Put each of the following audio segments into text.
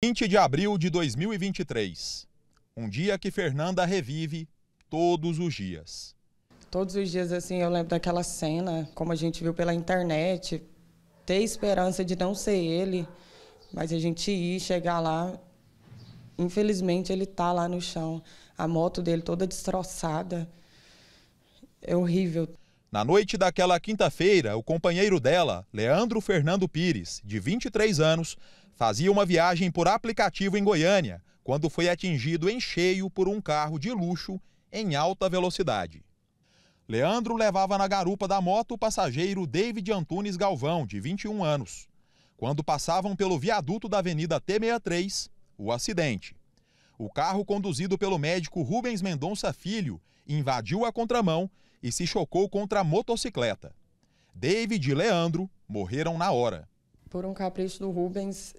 20 de abril de 2023, um dia que Fernanda revive todos os dias. Todos os dias, assim, eu lembro daquela cena, como a gente viu pela internet, ter esperança de não ser ele, mas a gente ir, chegar lá, infelizmente ele tá lá no chão, a moto dele toda destroçada, é horrível. Na noite daquela quinta-feira, o companheiro dela, Leandro Fernando Pires, de 23 anos, fazia uma viagem por aplicativo em Goiânia, quando foi atingido em cheio por um carro de luxo em alta velocidade. Leandro levava na garupa da moto o passageiro David Antunes Galvão, de 21 anos. Quando passavam pelo viaduto da Avenida T63, o acidente. O carro conduzido pelo médico Rubens Mendonça Filho invadiu a contramão e se chocou contra a motocicleta. David e Leandro morreram na hora. Por um capricho do Rubens,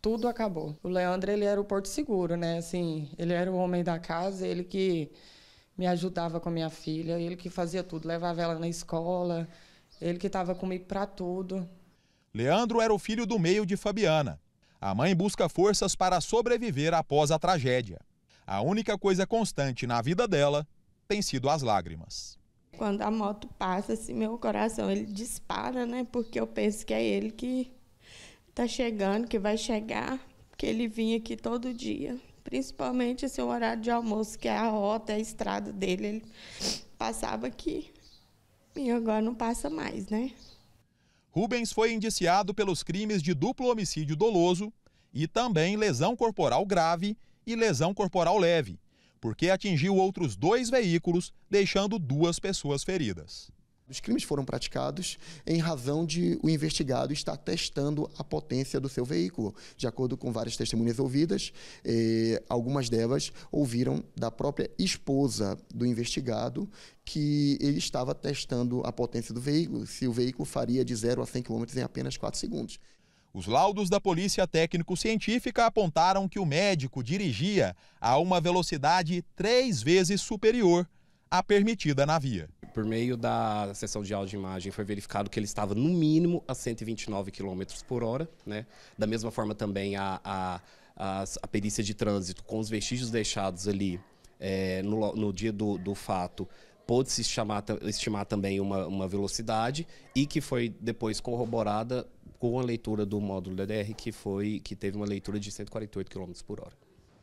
tudo acabou. O Leandro, ele era o porto seguro, né? Assim, ele era o homem da casa, ele que me ajudava com a minha filha, ele que fazia tudo, levava ela na escola, ele que estava comigo para tudo. Leandro era o filho do meio de Fabiana. A mãe busca forças para sobreviver após a tragédia. A única coisa constante na vida dela tem sido as lágrimas quando a moto passa, assim, meu coração ele dispara, né? Porque eu penso que é ele que tá chegando, que vai chegar, que ele vinha aqui todo dia. Principalmente esse assim, horário de almoço, que é a rota, é a estrada dele, ele passava aqui. E agora não passa mais, né? Rubens foi indiciado pelos crimes de duplo homicídio doloso e também lesão corporal grave e lesão corporal leve porque atingiu outros dois veículos, deixando duas pessoas feridas. Os crimes foram praticados em razão de o investigado estar testando a potência do seu veículo. De acordo com várias testemunhas ouvidas, eh, algumas delas ouviram da própria esposa do investigado que ele estava testando a potência do veículo, se o veículo faria de 0 a 100 km em apenas 4 segundos. Os laudos da Polícia Técnico-Científica apontaram que o médico dirigia a uma velocidade três vezes superior à permitida na via. Por meio da sessão de áudio e imagem foi verificado que ele estava no mínimo a 129 km por hora. Né? Da mesma forma também a, a, a, a perícia de trânsito com os vestígios deixados ali é, no, no, dia do, do fato pôde-se estimar, estimar também uma, uma velocidade e que foi depois corroborada com a leitura do módulo DDR que, foi, que teve uma leitura de 148 km por hora.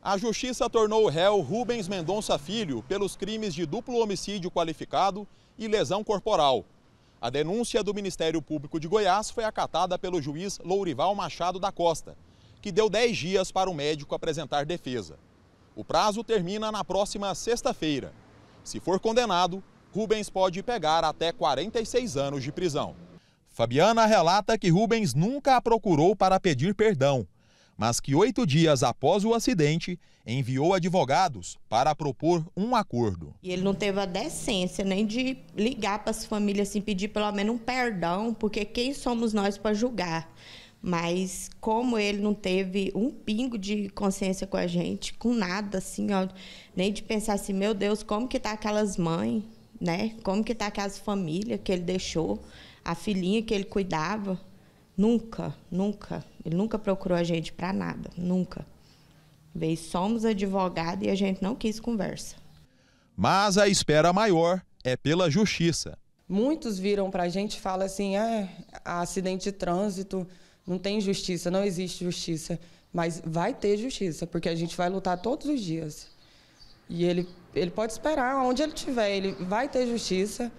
A justiça tornou o réu Rubens Mendonça Filho pelos crimes de duplo homicídio qualificado e lesão corporal. A denúncia do Ministério Público de Goiás foi acatada pelo juiz Lourival Machado da Costa, que deu 10 dias para o médico apresentar defesa. O prazo termina na próxima sexta-feira. Se for condenado, Rubens pode pegar até 46 anos de prisão. Fabiana relata que Rubens nunca a procurou para pedir perdão, mas que oito dias após o acidente enviou advogados para propor um acordo. E ele não teve a decência nem de ligar para as famílias assim, pedir pelo menos um perdão, porque quem somos nós para julgar? Mas como ele não teve um pingo de consciência com a gente, com nada assim, ó, nem de pensar assim, meu Deus, como que tá aquelas mães, né? Como que tá aquelas famílias que ele deixou? a filhinha que ele cuidava, nunca, nunca, ele nunca procurou a gente para nada, nunca. Veio somos advogado e a gente não quis conversa. Mas a espera maior é pela justiça. Muitos viram para a gente e falam assim: é, acidente de trânsito, não tem justiça, não existe justiça. Mas vai ter justiça, porque a gente vai lutar todos os dias. E ele, ele pode esperar, onde ele estiver, ele vai ter justiça.